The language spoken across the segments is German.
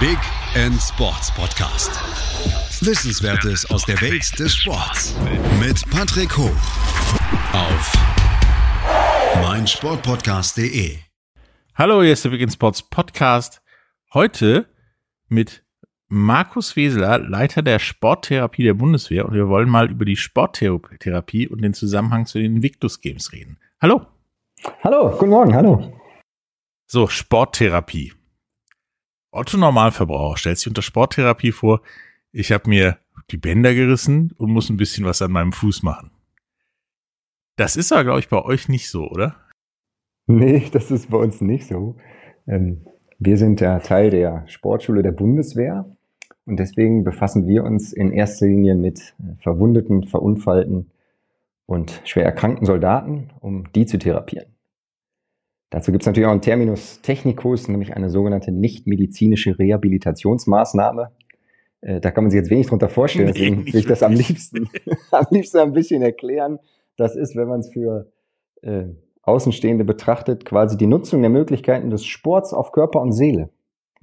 Big End Sports Podcast. Wissenswertes aus der Welt des Sports mit Patrick Hoch auf meinsportpodcast.de. Hallo, hier ist der Big End Sports Podcast. Heute mit Markus Weseler, Leiter der Sporttherapie der Bundeswehr, und wir wollen mal über die Sporttherapie und den Zusammenhang zu den Invictus Games reden. Hallo. Hallo, guten Morgen, hallo. So, Sporttherapie. Otto Normalverbraucher stellt sich unter Sporttherapie vor, ich habe mir die Bänder gerissen und muss ein bisschen was an meinem Fuß machen. Das ist aber, glaube ich, bei euch nicht so, oder? Nee, das ist bei uns nicht so. Ähm, wir sind ja Teil der Sportschule der Bundeswehr und deswegen befassen wir uns in erster Linie mit äh, verwundeten, verunfallten und schwer erkrankten Soldaten, um die zu therapieren. Dazu gibt es natürlich auch einen Terminus technicus, nämlich eine sogenannte nichtmedizinische Rehabilitationsmaßnahme. Äh, da kann man sich jetzt wenig drunter vorstellen, deswegen nee, will ich das am liebsten, am liebsten ein bisschen erklären. Das ist, wenn man es für äh, Außenstehende betrachtet, quasi die Nutzung der Möglichkeiten des Sports auf Körper und Seele.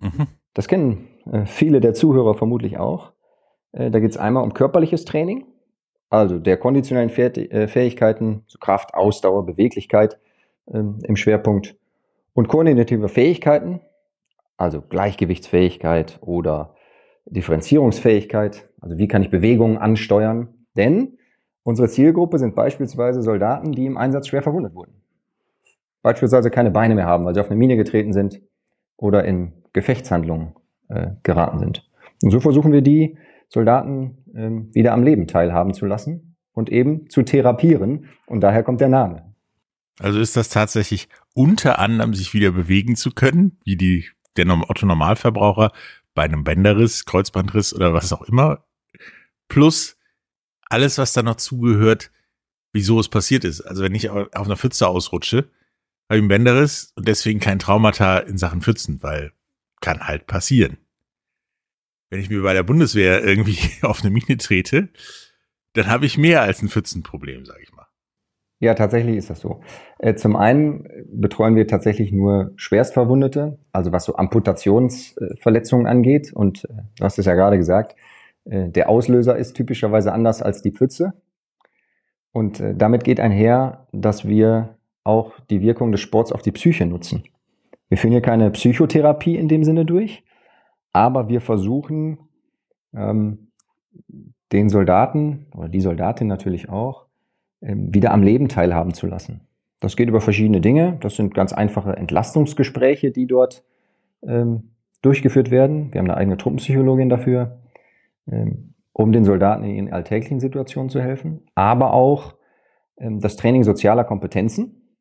Mhm. Das kennen äh, viele der Zuhörer vermutlich auch. Äh, da geht es einmal um körperliches Training, also der konditionellen Fäh äh, Fähigkeiten, so Kraft, Ausdauer, Beweglichkeit ähm, im Schwerpunkt. Und koordinative Fähigkeiten, also Gleichgewichtsfähigkeit oder Differenzierungsfähigkeit, also wie kann ich Bewegungen ansteuern. Denn unsere Zielgruppe sind beispielsweise Soldaten, die im Einsatz schwer verwundet wurden. Beispielsweise keine Beine mehr haben, weil sie auf eine Mine getreten sind oder in Gefechtshandlungen äh, geraten sind. Und so versuchen wir die Soldaten äh, wieder am Leben teilhaben zu lassen und eben zu therapieren. Und daher kommt der Name. Also ist das tatsächlich unter anderem sich wieder bewegen zu können, wie die, der Otto Normalverbraucher bei einem Bänderriss, Kreuzbandriss oder was auch immer, plus alles, was da noch zugehört, wieso es passiert ist. Also wenn ich auf einer Pfütze ausrutsche, habe ich einen Bänderriss und deswegen kein Traumata in Sachen Pfützen, weil kann halt passieren. Wenn ich mir bei der Bundeswehr irgendwie auf eine Mine trete, dann habe ich mehr als ein Pfützenproblem, sage ich mal. Ja, tatsächlich ist das so. Äh, zum einen äh, betreuen wir tatsächlich nur Schwerstverwundete, also was so Amputationsverletzungen äh, angeht. Und du hast es ja gerade gesagt, der Auslöser ist typischerweise anders als die Pfütze. Und damit geht einher, dass wir auch die Wirkung des Sports auf die Psyche nutzen. Wir führen hier keine Psychotherapie in dem Sinne durch, aber wir versuchen, ähm, den Soldaten oder die Soldatin natürlich auch, ähm, wieder am Leben teilhaben zu lassen. Das geht über verschiedene Dinge. Das sind ganz einfache Entlastungsgespräche, die dort ähm, durchgeführt werden. Wir haben eine eigene Truppenpsychologin dafür, ähm, um den Soldaten in ihren alltäglichen Situationen zu helfen. Aber auch ähm, das Training sozialer Kompetenzen.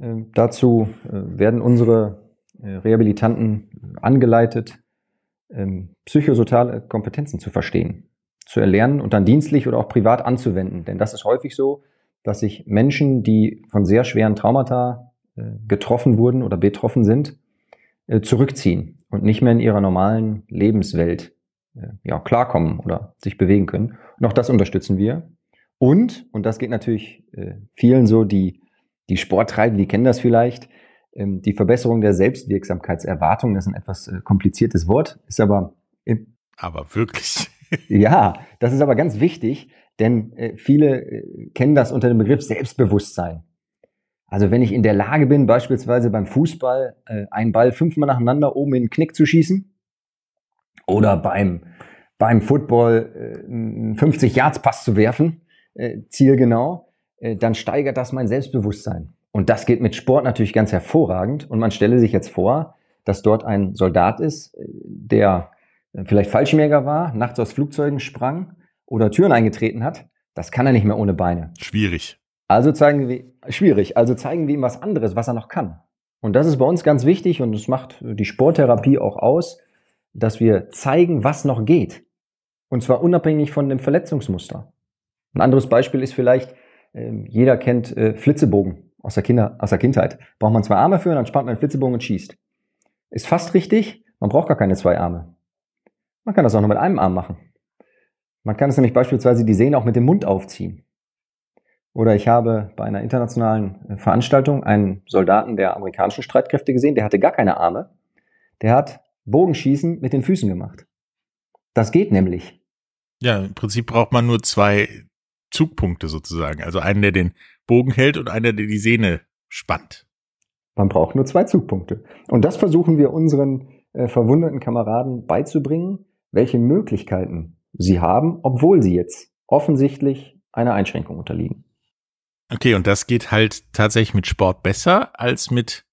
Ähm, dazu äh, werden unsere äh, Rehabilitanten angeleitet, ähm, psychosoziale Kompetenzen zu verstehen zu erlernen und dann dienstlich oder auch privat anzuwenden. Denn das ist häufig so, dass sich Menschen, die von sehr schweren Traumata äh, getroffen wurden oder betroffen sind, äh, zurückziehen und nicht mehr in ihrer normalen Lebenswelt äh, ja, klarkommen oder sich bewegen können. Und auch das unterstützen wir. Und, und das geht natürlich vielen so, die, die Sport treiben, die kennen das vielleicht, ähm, die Verbesserung der Selbstwirksamkeitserwartung, das ist ein etwas kompliziertes Wort, ist aber... Aber wirklich ja, das ist aber ganz wichtig, denn äh, viele äh, kennen das unter dem Begriff Selbstbewusstsein. Also wenn ich in der Lage bin, beispielsweise beim Fußball äh, einen Ball fünfmal nacheinander oben in den Knick zu schießen oder beim, beim Football äh, einen 50-Yards-Pass zu werfen, äh, zielgenau, äh, dann steigert das mein Selbstbewusstsein. Und das geht mit Sport natürlich ganz hervorragend. Und man stelle sich jetzt vor, dass dort ein Soldat ist, der vielleicht Fallschirmjäger war, nachts aus Flugzeugen sprang oder Türen eingetreten hat, das kann er nicht mehr ohne Beine. Schwierig. Also zeigen wir, schwierig, also zeigen wir ihm was anderes, was er noch kann. Und das ist bei uns ganz wichtig und das macht die Sporttherapie auch aus, dass wir zeigen, was noch geht. Und zwar unabhängig von dem Verletzungsmuster. Ein anderes Beispiel ist vielleicht, ähm, jeder kennt äh, Flitzebogen aus der, Kinder, aus der Kindheit. Braucht man zwei Arme für, dann spannt man einen Flitzebogen und schießt. Ist fast richtig, man braucht gar keine zwei Arme. Man kann das auch nur mit einem Arm machen. Man kann es nämlich beispielsweise die Sehne auch mit dem Mund aufziehen. Oder ich habe bei einer internationalen äh, Veranstaltung einen Soldaten der amerikanischen Streitkräfte gesehen, der hatte gar keine Arme. Der hat Bogenschießen mit den Füßen gemacht. Das geht nämlich. Ja, im Prinzip braucht man nur zwei Zugpunkte sozusagen. Also einen, der den Bogen hält und einer, der die Sehne spannt. Man braucht nur zwei Zugpunkte. Und das versuchen wir unseren äh, verwundeten Kameraden beizubringen, welche Möglichkeiten sie haben, obwohl sie jetzt offensichtlich einer Einschränkung unterliegen. Okay, und das geht halt tatsächlich mit Sport besser als mit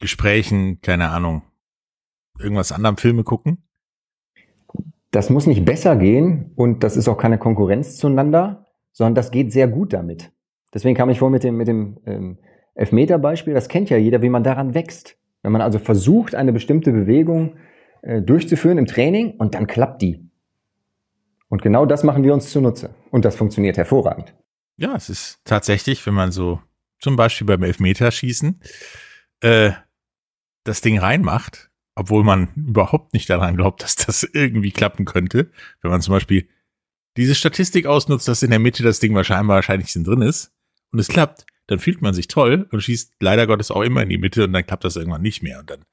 Gesprächen, keine Ahnung, irgendwas anderem Filme gucken? Das muss nicht besser gehen und das ist auch keine Konkurrenz zueinander, sondern das geht sehr gut damit. Deswegen kam ich vor mit dem, mit dem ähm, Elfmeter-Beispiel, das kennt ja jeder, wie man daran wächst. Wenn man also versucht, eine bestimmte Bewegung äh, durchzuführen im Training und dann klappt die. Und genau das machen wir uns zunutze. Und das funktioniert hervorragend. Ja, es ist tatsächlich, wenn man so zum Beispiel beim Elfmeterschießen äh, das Ding reinmacht, obwohl man überhaupt nicht daran glaubt, dass das irgendwie klappen könnte, wenn man zum Beispiel diese Statistik ausnutzt, dass in der Mitte das Ding wahrscheinlich wahrscheinlich drin ist und es klappt, dann fühlt man sich toll und schießt leider Gottes auch immer in die Mitte und dann klappt das irgendwann nicht mehr und dann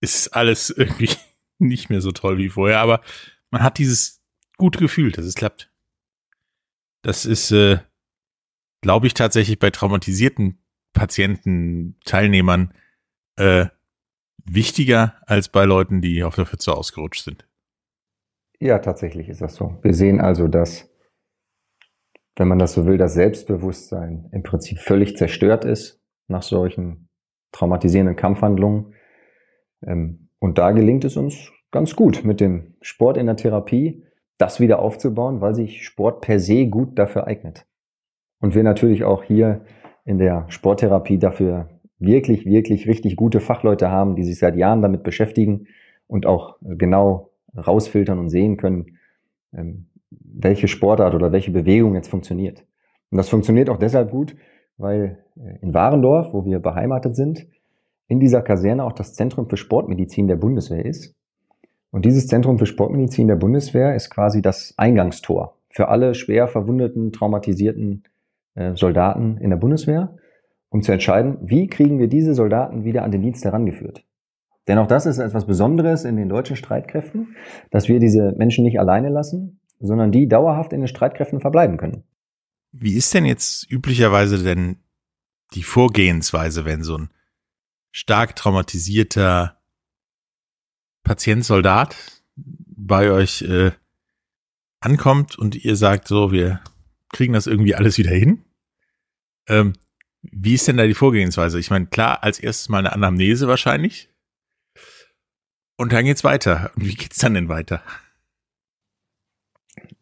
ist alles irgendwie nicht mehr so toll wie vorher, aber man hat dieses gute Gefühl, dass es klappt. Das ist, äh, glaube ich, tatsächlich bei traumatisierten Patienten, Teilnehmern äh, wichtiger als bei Leuten, die auf der Pfütze ausgerutscht sind. Ja, tatsächlich ist das so. Wir sehen also, dass, wenn man das so will, das Selbstbewusstsein im Prinzip völlig zerstört ist nach solchen traumatisierenden Kampfhandlungen ähm, und da gelingt es uns ganz gut mit dem Sport in der Therapie, das wieder aufzubauen, weil sich Sport per se gut dafür eignet. Und wir natürlich auch hier in der Sporttherapie dafür wirklich, wirklich richtig gute Fachleute haben, die sich seit Jahren damit beschäftigen und auch genau rausfiltern und sehen können, ähm, welche Sportart oder welche Bewegung jetzt funktioniert. Und das funktioniert auch deshalb gut, weil äh, in Warendorf, wo wir beheimatet sind, in dieser Kaserne auch das Zentrum für Sportmedizin der Bundeswehr ist. Und dieses Zentrum für Sportmedizin der Bundeswehr ist quasi das Eingangstor für alle schwer verwundeten, traumatisierten äh, Soldaten in der Bundeswehr, um zu entscheiden, wie kriegen wir diese Soldaten wieder an den Dienst herangeführt. Denn auch das ist etwas Besonderes in den deutschen Streitkräften, dass wir diese Menschen nicht alleine lassen, sondern die dauerhaft in den Streitkräften verbleiben können. Wie ist denn jetzt üblicherweise denn die Vorgehensweise, wenn so ein stark traumatisierter Patient, Soldat bei euch äh, ankommt und ihr sagt so, wir kriegen das irgendwie alles wieder hin. Ähm, wie ist denn da die Vorgehensweise? Ich meine, klar, als erstes mal eine Anamnese wahrscheinlich. Und dann geht's weiter. Und wie geht's dann denn weiter?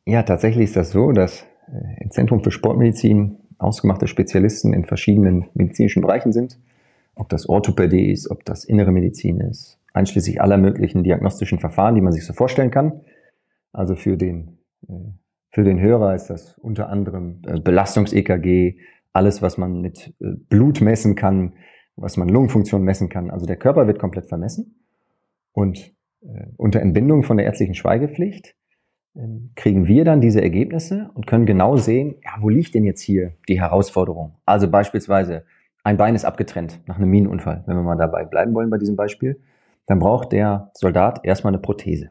Ja, tatsächlich ist das so, dass äh, im Zentrum für Sportmedizin ausgemachte Spezialisten in verschiedenen medizinischen Bereichen sind ob das Orthopädie ist, ob das innere Medizin ist, einschließlich aller möglichen diagnostischen Verfahren, die man sich so vorstellen kann. Also für den, äh, für den Hörer ist das unter anderem äh, Belastungs-EKG, alles, was man mit äh, Blut messen kann, was man Lungenfunktion messen kann. Also der Körper wird komplett vermessen. Und unter Entbindung von der ärztlichen Schweigepflicht kriegen wir dann diese Ergebnisse und können genau sehen, ja, wo liegt denn jetzt hier die Herausforderung? Also beispielsweise ein Bein ist abgetrennt nach einem Minenunfall, wenn wir mal dabei bleiben wollen bei diesem Beispiel, dann braucht der Soldat erstmal eine Prothese.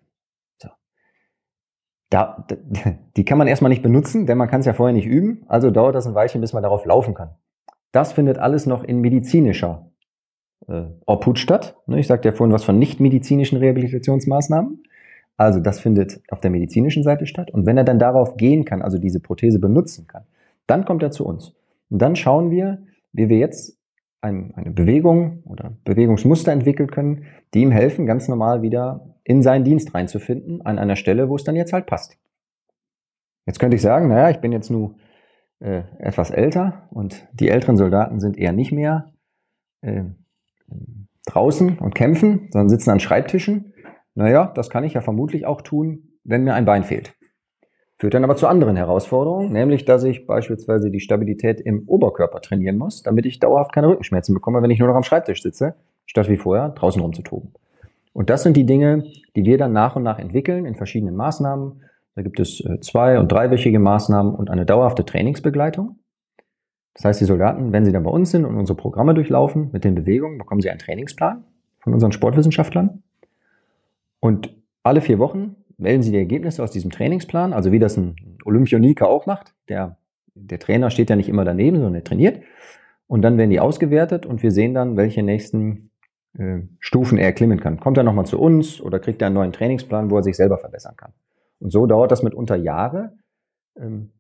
So. Da, die kann man erstmal nicht benutzen, denn man kann es ja vorher nicht üben, also dauert das ein Weilchen, bis man darauf laufen kann. Das findet alles noch in medizinischer äh, Obhut statt. Ne, ich sagte ja vorhin was von nicht-medizinischen Rehabilitationsmaßnahmen. Also das findet auf der medizinischen Seite statt. Und wenn er dann darauf gehen kann, also diese Prothese benutzen kann, dann kommt er zu uns. Und dann schauen wir, wie wir jetzt ein, eine Bewegung oder Bewegungsmuster entwickeln können, die ihm helfen, ganz normal wieder in seinen Dienst reinzufinden, an einer Stelle, wo es dann jetzt halt passt. Jetzt könnte ich sagen, naja, ich bin jetzt nur äh, etwas älter und die älteren Soldaten sind eher nicht mehr äh, draußen und kämpfen, sondern sitzen an Schreibtischen. Naja, das kann ich ja vermutlich auch tun, wenn mir ein Bein fehlt. Führt dann aber zu anderen Herausforderungen, nämlich dass ich beispielsweise die Stabilität im Oberkörper trainieren muss, damit ich dauerhaft keine Rückenschmerzen bekomme, wenn ich nur noch am Schreibtisch sitze, statt wie vorher draußen rumzutoben. Und das sind die Dinge, die wir dann nach und nach entwickeln in verschiedenen Maßnahmen. Da gibt es äh, zwei- und dreiwöchige Maßnahmen und eine dauerhafte Trainingsbegleitung. Das heißt, die Soldaten, wenn sie dann bei uns sind und unsere Programme durchlaufen mit den Bewegungen, bekommen sie einen Trainingsplan von unseren Sportwissenschaftlern. Und alle vier Wochen melden Sie die Ergebnisse aus diesem Trainingsplan, also wie das ein Olympioniker auch macht. Der, der Trainer steht ja nicht immer daneben, sondern er trainiert. Und dann werden die ausgewertet und wir sehen dann, welche nächsten äh, Stufen er erklimmen kann. Kommt er nochmal zu uns oder kriegt er einen neuen Trainingsplan, wo er sich selber verbessern kann? Und so dauert das mitunter Jahre, ähm,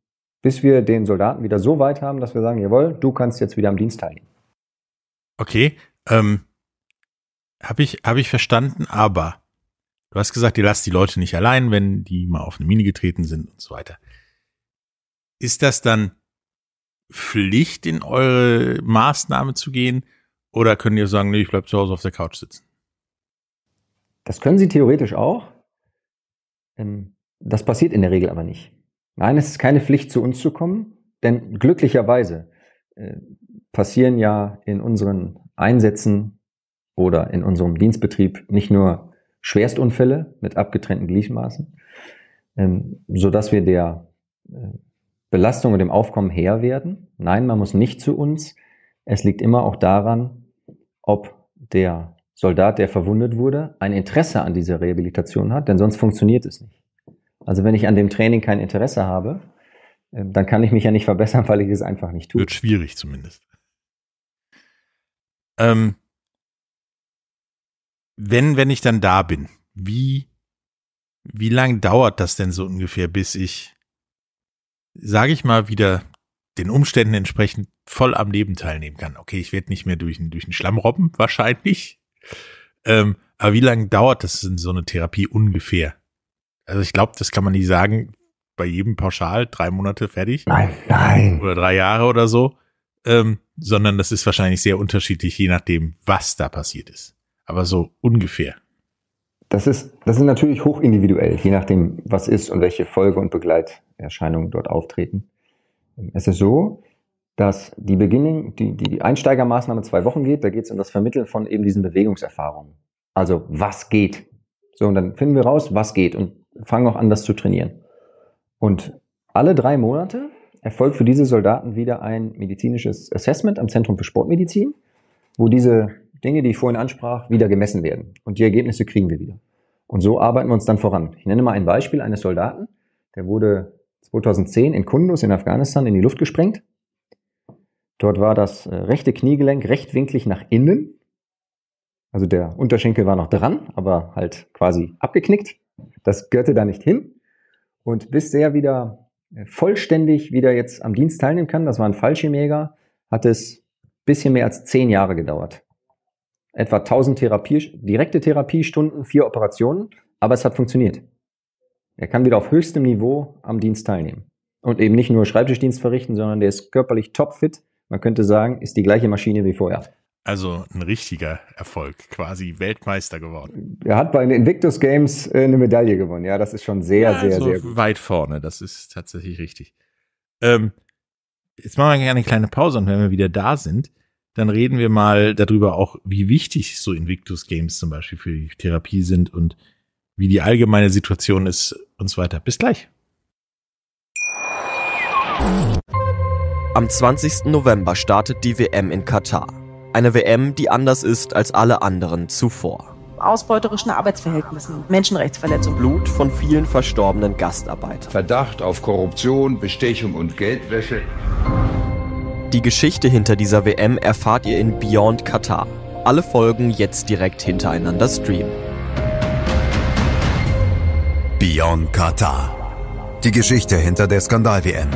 bis wir den Soldaten wieder so weit haben, dass wir sagen, jawohl, du kannst jetzt wieder am Dienst teilnehmen. Okay, ähm, habe ich, hab ich verstanden, aber Du hast gesagt, ihr lasst die Leute nicht allein, wenn die mal auf eine Mine getreten sind und so weiter. Ist das dann Pflicht, in eure Maßnahme zu gehen? Oder können ihr sagen, nee, ich bleib zu Hause auf der Couch sitzen? Das können sie theoretisch auch. Ähm, das passiert in der Regel aber nicht. Nein, es ist keine Pflicht, zu uns zu kommen, denn glücklicherweise äh, passieren ja in unseren Einsätzen oder in unserem Dienstbetrieb nicht nur Schwerstunfälle mit abgetrennten Gliedmaßen, ähm, sodass wir der äh, Belastung und dem Aufkommen Herr werden. Nein, man muss nicht zu uns. Es liegt immer auch daran, ob der Soldat, der verwundet wurde, ein Interesse an dieser Rehabilitation hat, denn sonst funktioniert es nicht. Also wenn ich an dem Training kein Interesse habe, ähm, dann kann ich mich ja nicht verbessern, weil ich es einfach nicht tue. Wird schwierig zumindest. Ähm, wenn, wenn ich dann da bin, wie, wie lang dauert das denn so ungefähr, bis ich, sage ich mal, wieder den Umständen entsprechend voll am Leben teilnehmen kann? Okay, ich werde nicht mehr durch, durch den Schlamm robben, wahrscheinlich. Ähm, aber wie lange dauert das in so eine Therapie ungefähr? Also ich glaube, das kann man nicht sagen, bei jedem pauschal drei Monate fertig. Nein, nein. Oder drei Jahre oder so. Ähm, sondern das ist wahrscheinlich sehr unterschiedlich, je nachdem, was da passiert ist aber so ungefähr. Das ist, das ist natürlich hochindividuell, je nachdem, was ist und welche Folge- und Begleiterscheinungen dort auftreten. Es ist so, dass die Beginning, die, die Einsteigermaßnahme zwei Wochen geht, da geht es um das Vermitteln von eben diesen Bewegungserfahrungen. Also was geht. So, und dann finden wir raus, was geht und fangen auch an, das zu trainieren. Und alle drei Monate erfolgt für diese Soldaten wieder ein medizinisches Assessment am Zentrum für Sportmedizin, wo diese Dinge, die ich vorhin ansprach, wieder gemessen werden. Und die Ergebnisse kriegen wir wieder. Und so arbeiten wir uns dann voran. Ich nenne mal ein Beispiel eines Soldaten, der wurde 2010 in Kunduz in Afghanistan in die Luft gesprengt. Dort war das äh, rechte Kniegelenk rechtwinklig nach innen. Also der Unterschenkel war noch dran, aber halt quasi abgeknickt. Das gehörte da nicht hin. Und bis der wieder äh, vollständig wieder jetzt am Dienst teilnehmen kann, das war ein Fallschirmjäger, hat es bisschen mehr als zehn Jahre gedauert etwa 1000 Therapie, direkte Therapiestunden, vier Operationen, aber es hat funktioniert. Er kann wieder auf höchstem Niveau am Dienst teilnehmen. Und eben nicht nur Schreibtischdienst verrichten, sondern der ist körperlich topfit. Man könnte sagen, ist die gleiche Maschine wie vorher. Also ein richtiger Erfolg, quasi Weltmeister geworden. Er hat bei den Invictus Games äh, eine Medaille gewonnen. Ja, das ist schon sehr, ja, sehr, also sehr gut. weit vorne. Das ist tatsächlich richtig. Ähm, jetzt machen wir gerne eine kleine Pause und wenn wir wieder da sind, dann reden wir mal darüber auch, wie wichtig so Invictus Games zum Beispiel für die Therapie sind und wie die allgemeine Situation ist und so weiter. Bis gleich. Am 20. November startet die WM in Katar. Eine WM, die anders ist als alle anderen zuvor. Ausbeuterischen Arbeitsverhältnissen, Menschenrechtsverletzungen. Blut von vielen verstorbenen Gastarbeitern. Verdacht auf Korruption, Bestechung und Geldwäsche. Die Geschichte hinter dieser WM erfahrt ihr in Beyond Katar. Alle Folgen jetzt direkt hintereinander streamen. Beyond Katar. Die Geschichte hinter der Skandal-WM.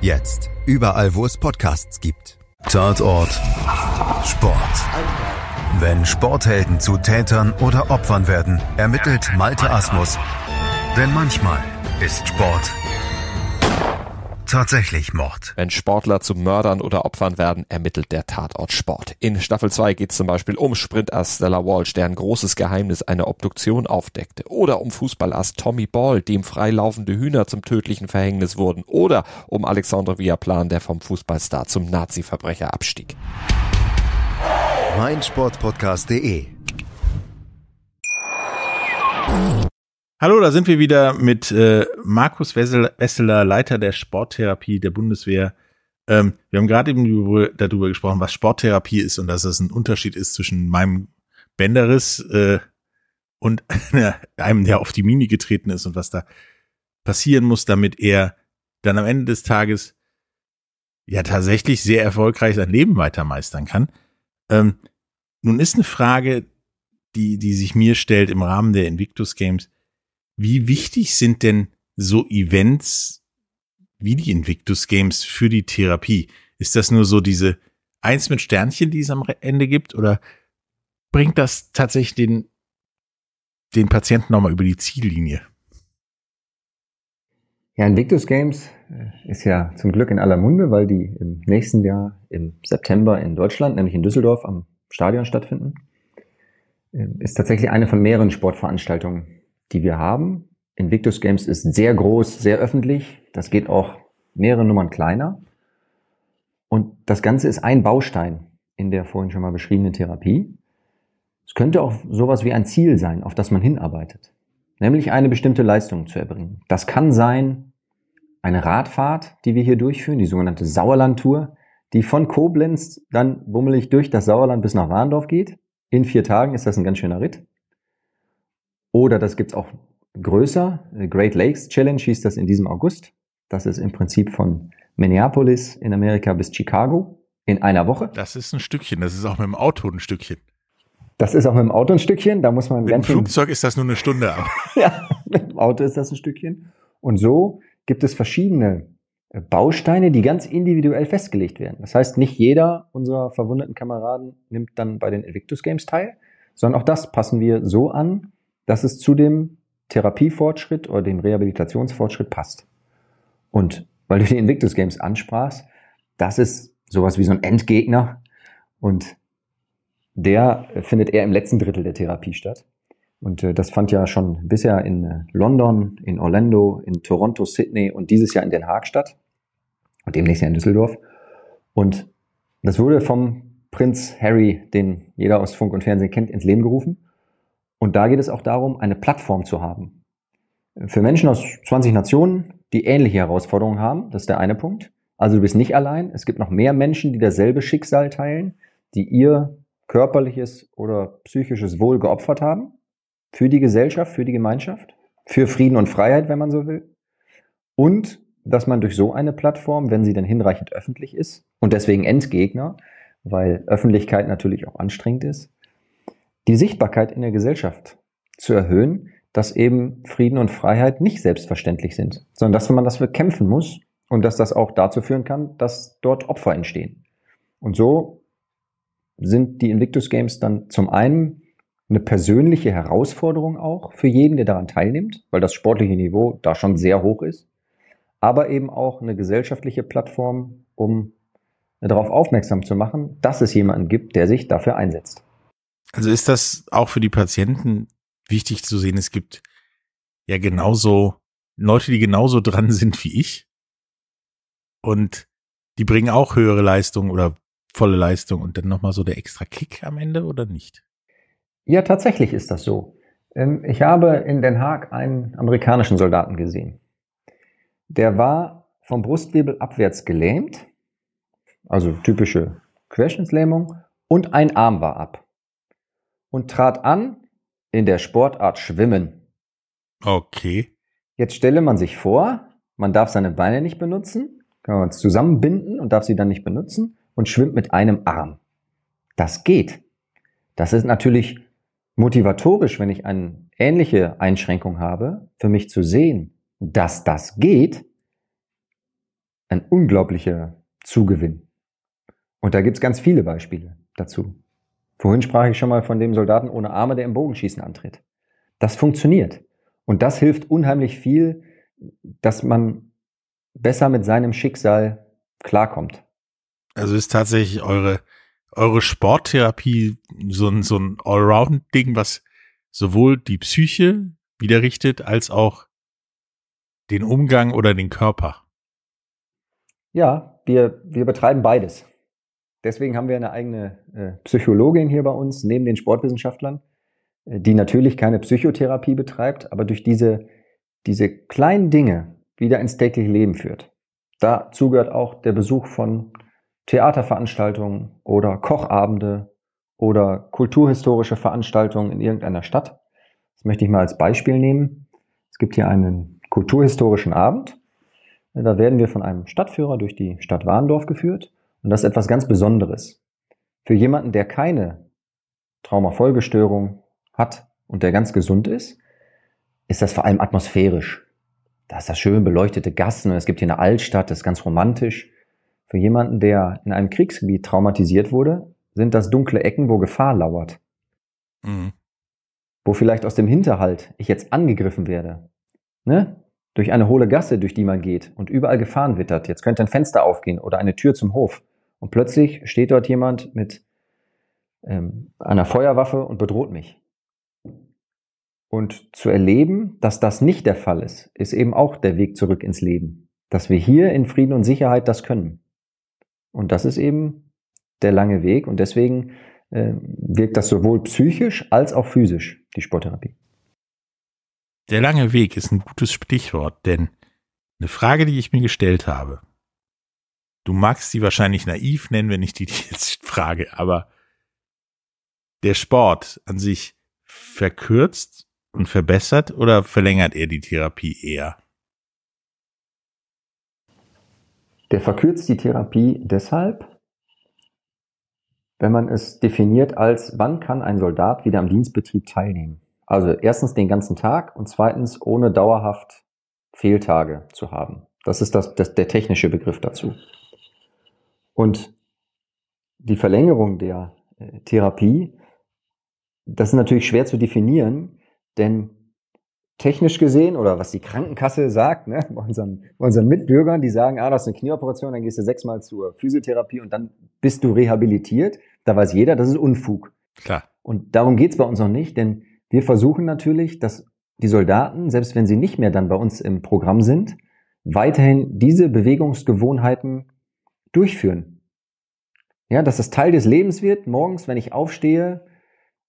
Jetzt, überall, wo es Podcasts gibt. Tatort. Sport. Wenn Sporthelden zu Tätern oder Opfern werden, ermittelt Malte Asmus. Denn manchmal ist Sport tatsächlich Mord. Wenn Sportler zu Mördern oder Opfern werden, ermittelt der Tatort Sport. In Staffel 2 geht es zum Beispiel um Sprinter Stella Walsh, deren großes Geheimnis eine Obduktion aufdeckte. Oder um Fußballass Tommy Ball, dem freilaufende Hühner zum tödlichen Verhängnis wurden. Oder um Alexandre Viaplan, der vom Fußballstar zum Nazi-Verbrecher abstieg. Mein Sportpodcast.de Hallo, da sind wir wieder mit äh, Markus Wesseler, Leiter der Sporttherapie der Bundeswehr. Ähm, wir haben gerade eben darüber gesprochen, was Sporttherapie ist und dass es ein Unterschied ist zwischen meinem Bänderriss äh, und einem, der auf die Mini getreten ist und was da passieren muss, damit er dann am Ende des Tages ja tatsächlich sehr erfolgreich sein Leben weitermeistern kann. Ähm, nun ist eine Frage, die, die sich mir stellt im Rahmen der Invictus Games wie wichtig sind denn so Events wie die Invictus Games für die Therapie? Ist das nur so diese Eins mit Sternchen, die es am Ende gibt? Oder bringt das tatsächlich den, den Patienten nochmal über die Ziellinie? Ja, Invictus Games äh, ist ja zum Glück in aller Munde, weil die im nächsten Jahr im September in Deutschland, nämlich in Düsseldorf am Stadion stattfinden. Ähm, ist tatsächlich eine von mehreren Sportveranstaltungen, die wir haben. Invictus Games ist sehr groß, sehr öffentlich. Das geht auch mehrere Nummern kleiner. Und das Ganze ist ein Baustein in der vorhin schon mal beschriebenen Therapie. Es könnte auch sowas wie ein Ziel sein, auf das man hinarbeitet. Nämlich eine bestimmte Leistung zu erbringen. Das kann sein eine Radfahrt, die wir hier durchführen, die sogenannte Sauerlandtour, die von Koblenz dann bummelig durch das Sauerland bis nach Warndorf geht. In vier Tagen ist das ein ganz schöner Ritt. Oder das gibt es auch größer. Äh, Great Lakes Challenge hieß das in diesem August. Das ist im Prinzip von Minneapolis in Amerika bis Chicago in einer Woche. Das ist ein Stückchen. Das ist auch mit dem Auto ein Stückchen. Das ist auch mit dem Auto ein Stückchen. Da muss man mit dem Flugzeug ist das nur eine Stunde. ja, mit dem Auto ist das ein Stückchen. Und so gibt es verschiedene äh, Bausteine, die ganz individuell festgelegt werden. Das heißt, nicht jeder unserer verwundeten Kameraden nimmt dann bei den Invictus Games teil, sondern auch das passen wir so an, dass es zu dem Therapiefortschritt oder dem Rehabilitationsfortschritt passt. Und weil du die Invictus Games ansprachst, das ist sowas wie so ein Endgegner und der findet eher im letzten Drittel der Therapie statt. Und äh, das fand ja schon bisher in äh, London, in Orlando, in Toronto, Sydney und dieses Jahr in Den Haag statt und demnächst ja in Düsseldorf. Und das wurde vom Prinz Harry, den jeder aus Funk und Fernsehen kennt, ins Leben gerufen. Und da geht es auch darum, eine Plattform zu haben. Für Menschen aus 20 Nationen, die ähnliche Herausforderungen haben, das ist der eine Punkt. Also du bist nicht allein, es gibt noch mehr Menschen, die dasselbe Schicksal teilen, die ihr körperliches oder psychisches Wohl geopfert haben, für die Gesellschaft, für die Gemeinschaft, für Frieden und Freiheit, wenn man so will. Und dass man durch so eine Plattform, wenn sie denn hinreichend öffentlich ist, und deswegen Endgegner, weil Öffentlichkeit natürlich auch anstrengend ist, die Sichtbarkeit in der Gesellschaft zu erhöhen, dass eben Frieden und Freiheit nicht selbstverständlich sind, sondern dass man das bekämpfen muss und dass das auch dazu führen kann, dass dort Opfer entstehen. Und so sind die Invictus Games dann zum einen eine persönliche Herausforderung auch für jeden, der daran teilnimmt, weil das sportliche Niveau da schon sehr hoch ist, aber eben auch eine gesellschaftliche Plattform, um darauf aufmerksam zu machen, dass es jemanden gibt, der sich dafür einsetzt. Also ist das auch für die Patienten wichtig zu sehen? Es gibt ja genauso Leute, die genauso dran sind wie ich. Und die bringen auch höhere Leistung oder volle Leistung und dann nochmal so der extra Kick am Ende oder nicht? Ja, tatsächlich ist das so. Ähm, ich habe in Den Haag einen amerikanischen Soldaten gesehen. Der war vom Brustwirbel abwärts gelähmt, also typische Querschnittslähmung, und ein Arm war ab und trat an in der Sportart Schwimmen. Okay. Jetzt stelle man sich vor, man darf seine Beine nicht benutzen, kann man zusammenbinden und darf sie dann nicht benutzen und schwimmt mit einem Arm. Das geht. Das ist natürlich motivatorisch, wenn ich eine ähnliche Einschränkung habe, für mich zu sehen, dass das geht, ein unglaublicher Zugewinn. Und da gibt es ganz viele Beispiele dazu. Vorhin sprach ich schon mal von dem Soldaten ohne Arme, der im Bogenschießen antritt. Das funktioniert. Und das hilft unheimlich viel, dass man besser mit seinem Schicksal klarkommt. Also ist tatsächlich eure, eure Sporttherapie so ein, so ein Allround-Ding, was sowohl die Psyche widerrichtet als auch den Umgang oder den Körper. Ja, wir, wir betreiben beides. Deswegen haben wir eine eigene äh, Psychologin hier bei uns, neben den Sportwissenschaftlern, äh, die natürlich keine Psychotherapie betreibt, aber durch diese, diese kleinen Dinge wieder ins tägliche Leben führt. Dazu gehört auch der Besuch von Theaterveranstaltungen oder Kochabende oder kulturhistorische Veranstaltungen in irgendeiner Stadt. Das möchte ich mal als Beispiel nehmen. Es gibt hier einen kulturhistorischen Abend. Da werden wir von einem Stadtführer durch die Stadt Warndorf geführt und das ist etwas ganz Besonderes. Für jemanden, der keine Traumafolgestörung hat und der ganz gesund ist, ist das vor allem atmosphärisch. Da ist das schön beleuchtete Gassen und es gibt hier eine Altstadt, das ist ganz romantisch. Für jemanden, der in einem Kriegsgebiet traumatisiert wurde, sind das dunkle Ecken, wo Gefahr lauert. Mhm. Wo vielleicht aus dem Hinterhalt ich jetzt angegriffen werde. Ne? Durch eine hohle Gasse, durch die man geht und überall Gefahren wittert. Jetzt könnte ein Fenster aufgehen oder eine Tür zum Hof. Und plötzlich steht dort jemand mit ähm, einer Feuerwaffe und bedroht mich. Und zu erleben, dass das nicht der Fall ist, ist eben auch der Weg zurück ins Leben. Dass wir hier in Frieden und Sicherheit das können. Und das ist eben der lange Weg. Und deswegen äh, wirkt das sowohl psychisch als auch physisch, die Sporttherapie. Der lange Weg ist ein gutes Stichwort, denn eine Frage, die ich mir gestellt habe, Du magst sie wahrscheinlich naiv nennen, wenn ich die jetzt frage, aber der Sport an sich verkürzt und verbessert oder verlängert er die Therapie eher? Der verkürzt die Therapie deshalb, wenn man es definiert als, wann kann ein Soldat wieder am Dienstbetrieb teilnehmen? Also erstens den ganzen Tag und zweitens ohne dauerhaft Fehltage zu haben. Das ist das, das der technische Begriff dazu. Und die Verlängerung der äh, Therapie, das ist natürlich schwer zu definieren, denn technisch gesehen oder was die Krankenkasse sagt, ne, bei, unseren, bei unseren Mitbürgern, die sagen, ah, das ist eine Knieoperation, dann gehst du sechsmal zur Physiotherapie und dann bist du rehabilitiert. Da weiß jeder, das ist Unfug. Klar. Und darum geht es bei uns noch nicht, denn wir versuchen natürlich, dass die Soldaten, selbst wenn sie nicht mehr dann bei uns im Programm sind, weiterhin diese Bewegungsgewohnheiten durchführen. Ja, dass das Teil des Lebens wird, morgens, wenn ich aufstehe,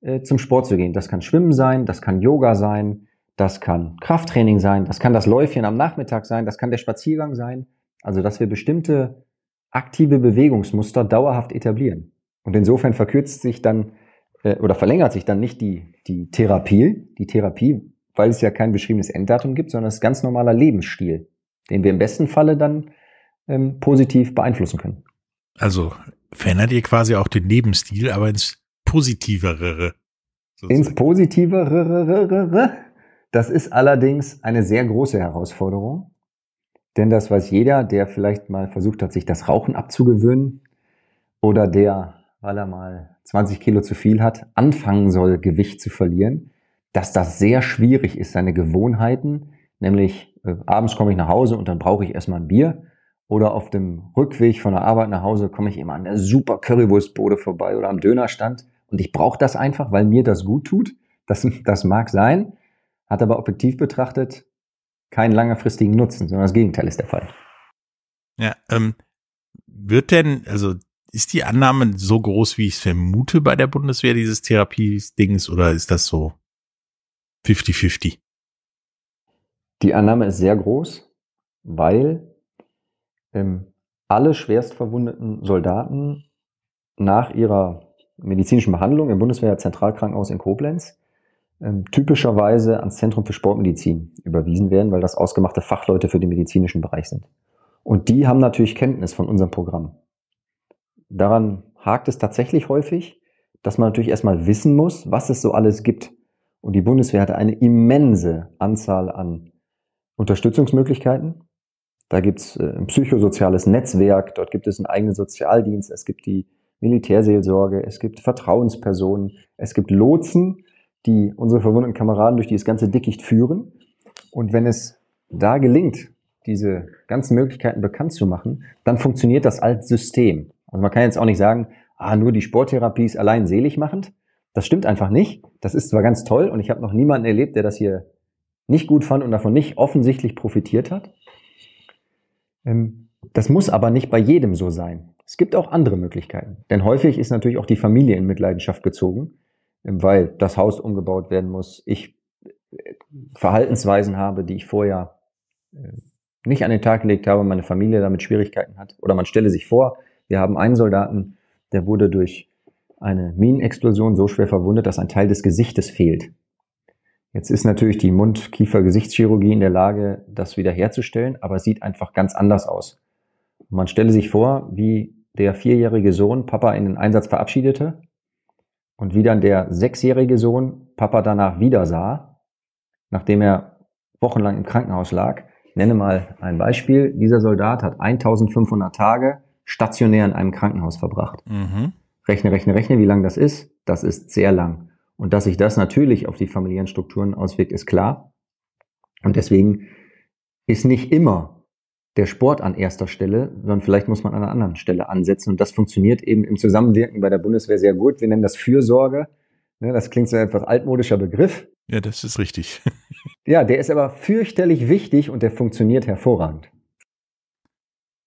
äh, zum Sport zu gehen. Das kann Schwimmen sein, das kann Yoga sein, das kann Krafttraining sein, das kann das Läufchen am Nachmittag sein, das kann der Spaziergang sein. Also, dass wir bestimmte aktive Bewegungsmuster dauerhaft etablieren. Und insofern verkürzt sich dann äh, oder verlängert sich dann nicht die, die Therapie, die Therapie, weil es ja kein beschriebenes Enddatum gibt, sondern es ist ganz normaler Lebensstil, den wir im besten Falle dann ähm, positiv beeinflussen können. Also verändert ihr quasi auch den Lebensstil, aber ins Positivere. Sozusagen. Ins Positivere. Das ist allerdings eine sehr große Herausforderung. Denn das weiß jeder, der vielleicht mal versucht hat, sich das Rauchen abzugewöhnen oder der, weil er mal 20 Kilo zu viel hat, anfangen soll, Gewicht zu verlieren, dass das sehr schwierig ist, seine Gewohnheiten, nämlich äh, abends komme ich nach Hause und dann brauche ich erstmal ein Bier oder auf dem Rückweg von der Arbeit nach Hause komme ich immer an der super Currywurstbude vorbei oder am Dönerstand und ich brauche das einfach, weil mir das gut tut. Das, das mag sein, hat aber objektiv betrachtet keinen langfristigen Nutzen, sondern das Gegenteil ist der Fall. Ja, ähm, wird denn, also ist die Annahme so groß, wie ich es vermute bei der Bundeswehr dieses Therapiedings oder ist das so 50-50? Die Annahme ist sehr groß, weil ähm, alle schwerstverwundeten Soldaten nach ihrer medizinischen Behandlung im Bundeswehrzentralkrankenhaus in Koblenz ähm, typischerweise ans Zentrum für Sportmedizin überwiesen werden, weil das ausgemachte Fachleute für den medizinischen Bereich sind. Und die haben natürlich Kenntnis von unserem Programm. Daran hakt es tatsächlich häufig, dass man natürlich erstmal wissen muss, was es so alles gibt. Und die Bundeswehr hatte eine immense Anzahl an Unterstützungsmöglichkeiten. Da gibt es äh, ein psychosoziales Netzwerk, dort gibt es einen eigenen Sozialdienst, es gibt die Militärseelsorge, es gibt Vertrauenspersonen, es gibt Lotsen, die unsere verwundeten Kameraden durch dieses ganze Dickicht führen. Und wenn es da gelingt, diese ganzen Möglichkeiten bekannt zu machen, dann funktioniert das als System. Also man kann jetzt auch nicht sagen, ah, nur die Sporttherapie ist allein selig machend. Das stimmt einfach nicht. Das ist zwar ganz toll und ich habe noch niemanden erlebt, der das hier nicht gut fand und davon nicht offensichtlich profitiert hat. Ähm, das muss aber nicht bei jedem so sein. Es gibt auch andere Möglichkeiten. Denn häufig ist natürlich auch die Familie in Mitleidenschaft gezogen, ähm, weil das Haus umgebaut werden muss, ich äh, Verhaltensweisen habe, die ich vorher äh, nicht an den Tag gelegt habe, meine Familie damit Schwierigkeiten hat. Oder man stelle sich vor, wir haben einen Soldaten, der wurde durch eine Minenexplosion so schwer verwundet, dass ein Teil des Gesichtes fehlt. Jetzt ist natürlich die Mund-Kiefer-Gesichtschirurgie in der Lage, das wiederherzustellen, aber es sieht einfach ganz anders aus. Man stelle sich vor, wie der vierjährige Sohn Papa in den Einsatz verabschiedete und wie dann der sechsjährige Sohn Papa danach wieder sah, nachdem er wochenlang im Krankenhaus lag. nenne mal ein Beispiel. Dieser Soldat hat 1500 Tage stationär in einem Krankenhaus verbracht. Mhm. Rechne, rechne, rechne, wie lang das ist. Das ist sehr lang. Und dass sich das natürlich auf die familiären Strukturen auswirkt, ist klar. Und deswegen ist nicht immer der Sport an erster Stelle, sondern vielleicht muss man an einer anderen Stelle ansetzen. Und das funktioniert eben im Zusammenwirken bei der Bundeswehr sehr gut. Wir nennen das Fürsorge. Ne, das klingt so ein etwas altmodischer Begriff. Ja, das ist richtig. ja, der ist aber fürchterlich wichtig und der funktioniert hervorragend.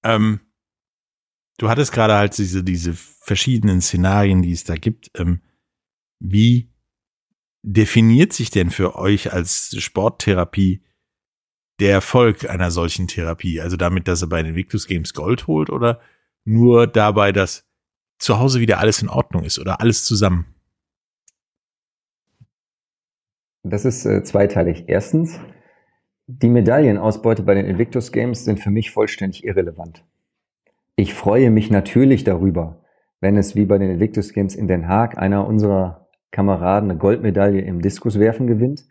Ähm, du hattest gerade halt diese, diese verschiedenen Szenarien, die es da gibt. Ähm, wie definiert sich denn für euch als Sporttherapie der Erfolg einer solchen Therapie? Also damit, dass er bei den Victus Games Gold holt oder nur dabei, dass zu Hause wieder alles in Ordnung ist oder alles zusammen? Das ist äh, zweiteilig. Erstens, die Medaillenausbeute bei den Invictus Games sind für mich vollständig irrelevant. Ich freue mich natürlich darüber, wenn es wie bei den Invictus Games in Den Haag einer unserer Kameraden eine Goldmedaille im Diskuswerfen gewinnt.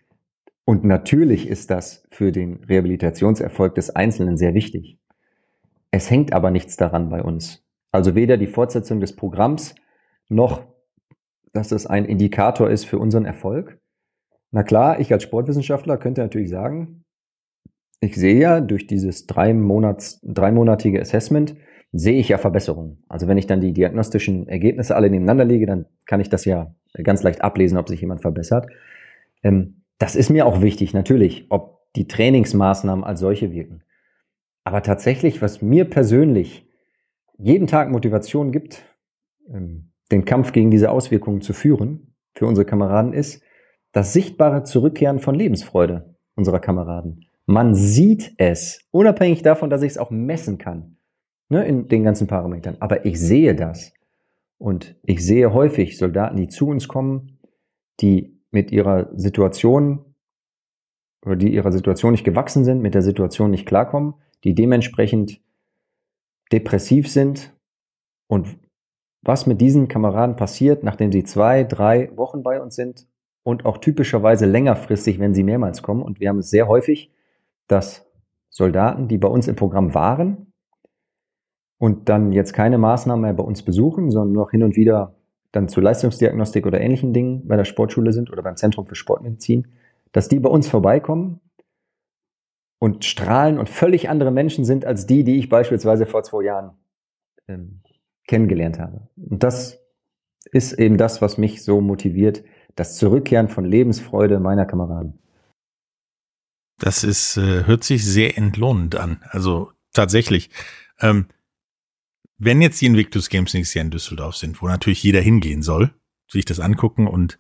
Und natürlich ist das für den Rehabilitationserfolg des Einzelnen sehr wichtig. Es hängt aber nichts daran bei uns. Also weder die Fortsetzung des Programms noch, dass es ein Indikator ist für unseren Erfolg. Na klar, ich als Sportwissenschaftler könnte natürlich sagen, ich sehe ja durch dieses drei Monats, dreimonatige Assessment, sehe ich ja Verbesserungen. Also wenn ich dann die diagnostischen Ergebnisse alle nebeneinander lege, dann kann ich das ja ganz leicht ablesen, ob sich jemand verbessert. Ähm, das ist mir auch wichtig, natürlich, ob die Trainingsmaßnahmen als solche wirken. Aber tatsächlich, was mir persönlich jeden Tag Motivation gibt, ähm, den Kampf gegen diese Auswirkungen zu führen, für unsere Kameraden ist, das sichtbare Zurückkehren von Lebensfreude unserer Kameraden. Man sieht es, unabhängig davon, dass ich es auch messen kann, ne, in den ganzen Parametern. Aber ich sehe das. Und ich sehe häufig Soldaten, die zu uns kommen, die mit ihrer Situation oder die ihrer Situation nicht gewachsen sind, mit der Situation nicht klarkommen, die dementsprechend depressiv sind. Und was mit diesen Kameraden passiert, nachdem sie zwei, drei Wochen bei uns sind und auch typischerweise längerfristig, wenn sie mehrmals kommen. Und wir haben es sehr häufig, dass Soldaten, die bei uns im Programm waren, und dann jetzt keine Maßnahmen mehr bei uns besuchen, sondern nur noch hin und wieder dann zur Leistungsdiagnostik oder ähnlichen Dingen bei der Sportschule sind oder beim Zentrum für Sportmedizin, dass die bei uns vorbeikommen und strahlen und völlig andere Menschen sind als die, die ich beispielsweise vor zwei Jahren ähm, kennengelernt habe. Und das ist eben das, was mich so motiviert, das Zurückkehren von Lebensfreude meiner Kameraden. Das ist, äh, hört sich sehr entlohnend an. Also tatsächlich. Ähm, wenn jetzt die Invictus Games nächstes Jahr in Düsseldorf sind, wo natürlich jeder hingehen soll, sich das angucken und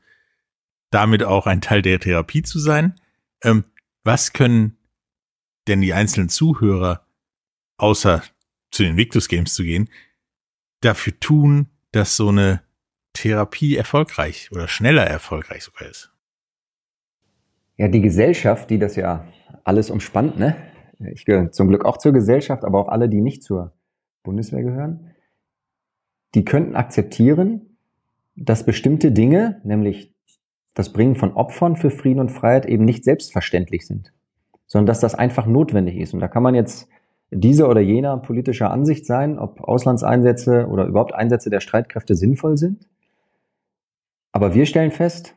damit auch ein Teil der Therapie zu sein, ähm, was können denn die einzelnen Zuhörer, außer zu den Invictus Games zu gehen, dafür tun, dass so eine Therapie erfolgreich oder schneller erfolgreich sogar ist? Ja, die Gesellschaft, die das ja alles umspannt, ne? Ich gehöre zum Glück auch zur Gesellschaft, aber auch alle, die nicht zur Bundeswehr gehören, die könnten akzeptieren, dass bestimmte Dinge, nämlich das Bringen von Opfern für Frieden und Freiheit, eben nicht selbstverständlich sind, sondern dass das einfach notwendig ist. Und da kann man jetzt dieser oder jener politischer Ansicht sein, ob Auslandseinsätze oder überhaupt Einsätze der Streitkräfte sinnvoll sind. Aber wir stellen fest,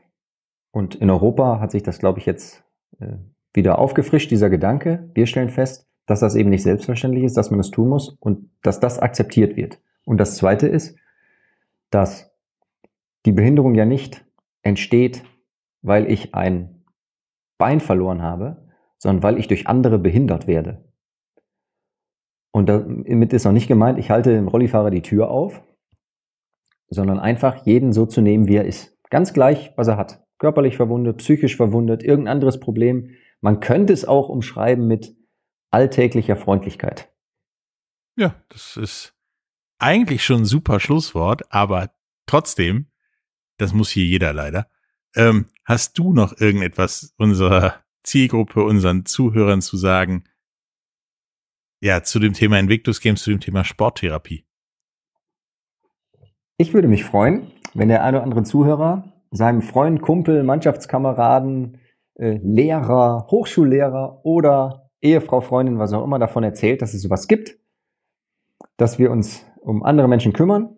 und in Europa hat sich das, glaube ich, jetzt äh, wieder aufgefrischt, dieser Gedanke, wir stellen fest, dass das eben nicht selbstverständlich ist, dass man das tun muss und dass das akzeptiert wird. Und das Zweite ist, dass die Behinderung ja nicht entsteht, weil ich ein Bein verloren habe, sondern weil ich durch andere behindert werde. Und damit ist noch nicht gemeint, ich halte dem Rollifahrer die Tür auf, sondern einfach jeden so zu nehmen, wie er ist. Ganz gleich, was er hat. Körperlich verwundet, psychisch verwundet, irgendein anderes Problem. Man könnte es auch umschreiben mit alltäglicher Freundlichkeit. Ja, das ist eigentlich schon ein super Schlusswort, aber trotzdem, das muss hier jeder leider. Ähm, hast du noch irgendetwas unserer Zielgruppe, unseren Zuhörern zu sagen? Ja, zu dem Thema Invictus Games, zu dem Thema Sporttherapie. Ich würde mich freuen, wenn der eine oder andere Zuhörer seinem Freund, Kumpel, Mannschaftskameraden, äh, Lehrer, Hochschullehrer oder Ehefrau, Freundin, was auch immer davon erzählt, dass es sowas gibt, dass wir uns um andere Menschen kümmern.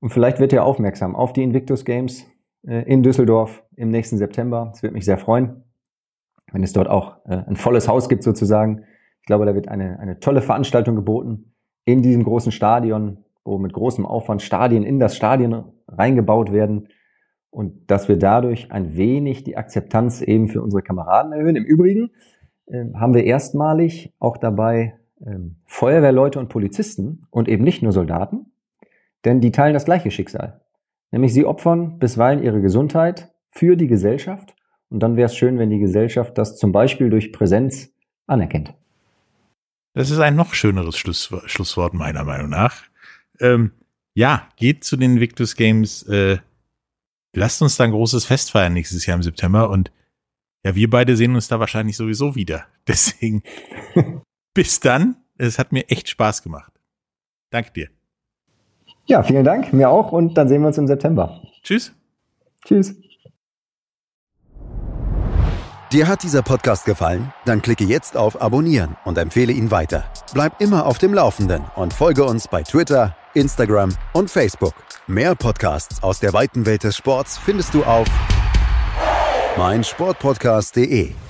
Und vielleicht wird er aufmerksam auf die Invictus Games äh, in Düsseldorf im nächsten September. Es wird mich sehr freuen, wenn es dort auch äh, ein volles Haus gibt sozusagen. Ich glaube, da wird eine, eine tolle Veranstaltung geboten in diesem großen Stadion, wo mit großem Aufwand Stadien in das Stadion reingebaut werden und dass wir dadurch ein wenig die Akzeptanz eben für unsere Kameraden erhöhen. Im Übrigen ähm, haben wir erstmalig auch dabei ähm, Feuerwehrleute und Polizisten und eben nicht nur Soldaten, denn die teilen das gleiche Schicksal. Nämlich sie opfern bisweilen ihre Gesundheit für die Gesellschaft und dann wäre es schön, wenn die Gesellschaft das zum Beispiel durch Präsenz anerkennt. Das ist ein noch schöneres Schlusswort, Schlusswort meiner Meinung nach. Ähm, ja, geht zu den Victus Games. Äh, lasst uns da ein großes Fest feiern nächstes Jahr im September und ja, wir beide sehen uns da wahrscheinlich sowieso wieder. Deswegen bis dann. Es hat mir echt Spaß gemacht. Danke dir. Ja, vielen Dank. Mir auch. Und dann sehen wir uns im September. Tschüss. Tschüss. Dir hat dieser Podcast gefallen? Dann klicke jetzt auf Abonnieren und empfehle ihn weiter. Bleib immer auf dem Laufenden und folge uns bei Twitter, Instagram und Facebook. Mehr Podcasts aus der weiten Welt des Sports findest du auf meinsportpodcast.de